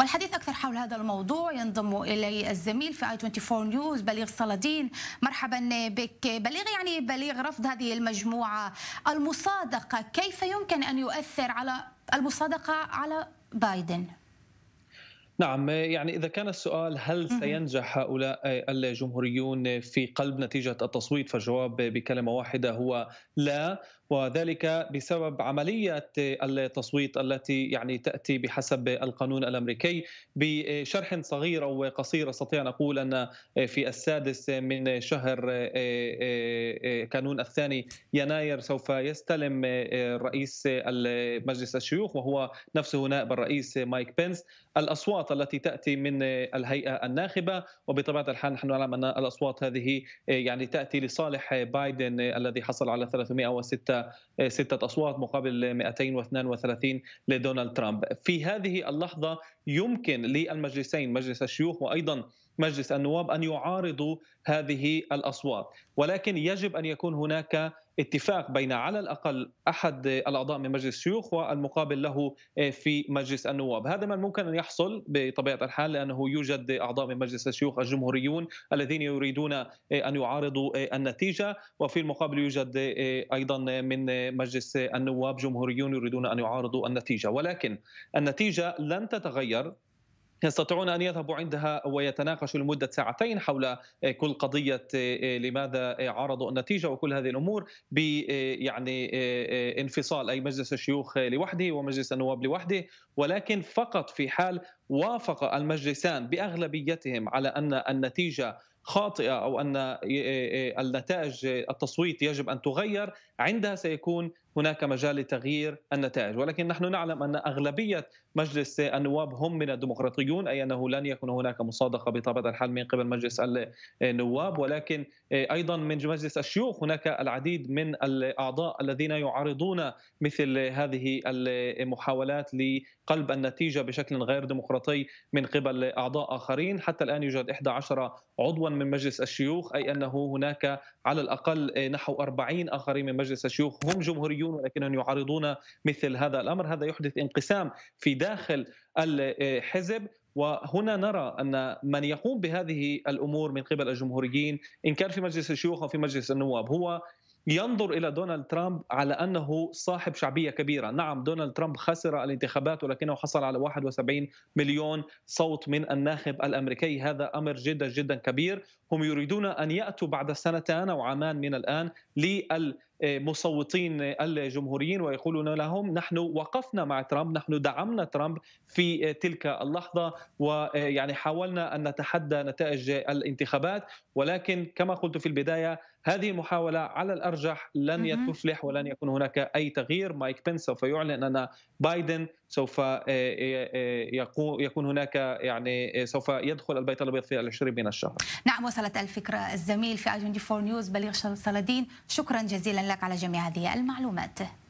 والحديث أكثر حول هذا الموضوع ينضم إلي الزميل في آي 24 نيوز بليغ صلادين مرحبا بك بليغ يعني بليغ رفض هذه المجموعة المصادقة كيف يمكن أن يؤثر على المصادقة على بايدن؟ نعم يعني إذا كان السؤال هل سينجح هؤلاء الجمهوريون في قلب نتيجة التصويت فالجواب بكلمة واحدة هو لا وذلك بسبب عملية التصويت التي يعني تأتي بحسب القانون الأمريكي بشرح صغير أو قصير أستطيع أن أقول أن في السادس من شهر كانون الثاني يناير سوف يستلم رئيس مجلس الشيوخ وهو نفسه نائب الرئيس مايك بينز الأصوات الاصوات التي تاتي من الهيئه الناخبه وبطبيعه الحال نحن نعلم ان الاصوات هذه آه، يعني تاتي لصالح بايدن آه، الذي حصل على 306 آه، ستة اصوات مقابل 232 لدونالد ترامب في هذه اللحظه يمكن للمجلسين مجلس الشيوخ وايضا مجلس النواب ان يعارضوا هذه الاصوات، ولكن يجب ان يكون هناك اتفاق بين على الاقل احد الاعضاء من مجلس الشيوخ والمقابل له في مجلس النواب، هذا ما ممكن ان يحصل بطبيعه الحال لانه يوجد اعضاء من مجلس الشيوخ الجمهوريون الذين يريدون ان يعارضوا النتيجه وفي المقابل يوجد ايضا من مجلس النواب جمهوريون يريدون ان يعارضوا النتيجه، ولكن النتيجه لن تتغير يستطيعون ان يذهبوا عندها ويتناقشوا لمده ساعتين حول آه، كل قضيه آه، آه، لماذا عارضوا النتيجه وكل هذه الامور ب يعني انفصال اي مجلس الشيوخ لوحده ومجلس النواب لوحده ولكن فقط في حال وافق المجلسان باغلبيتهم على ان النتيجه خاطئه او ان النتائج التصويت يجب ان تغير عندها سيكون هناك مجال لتغيير النتائج ولكن نحن نعلم أن أغلبية مجلس النواب هم من الديمقراطيون أي أنه لن يكون هناك مصادقة بطبيعة الحال من قبل مجلس النواب ولكن أيضا من مجلس الشيوخ هناك العديد من الأعضاء الذين يعارضون مثل هذه المحاولات لقلب النتيجة بشكل غير ديمقراطي من قبل أعضاء آخرين حتى الآن يوجد 11 عضوا من مجلس الشيوخ أي أنه هناك على الأقل نحو 40 آخرين من مجلس الشيوخ هم جمهوريون الصهيونيون ولكنهم يعارضون مثل هذا الامر هذا يحدث انقسام في داخل الحزب وهنا نرى ان من يقوم بهذه الامور من قبل الجمهوريين ان كان في مجلس الشيوخ او في مجلس النواب هو ينظر الى دونالد ترامب على انه صاحب شعبيه كبيره، نعم دونالد ترامب خسر الانتخابات ولكنه حصل على 71 مليون صوت من الناخب الامريكي، هذا امر جدا جدا كبير، هم يريدون ان ياتوا بعد سنتان او عامان من الان لل مصوتين الجمهوريين ويقولون لهم نحن وقفنا مع ترامب نحن دعمنا ترامب في تلك اللحظة ويعني حاولنا أن نتحدى نتائج الانتخابات ولكن كما قلت في البداية هذه المحاولة على الأرجح لن تفلح ولن يكون هناك أي تغيير مايك بنس سوف يعلن أن بايدن سوف آه، آه، آه، يكون هناك يعني سوف يدخل البيت الابيض في العشرين من الشهر. نعم وصلت الفكره الزميل في اي 24 نيوز بليغ صلادين شكرا جزيلا لك على جميع هذه المعلومات.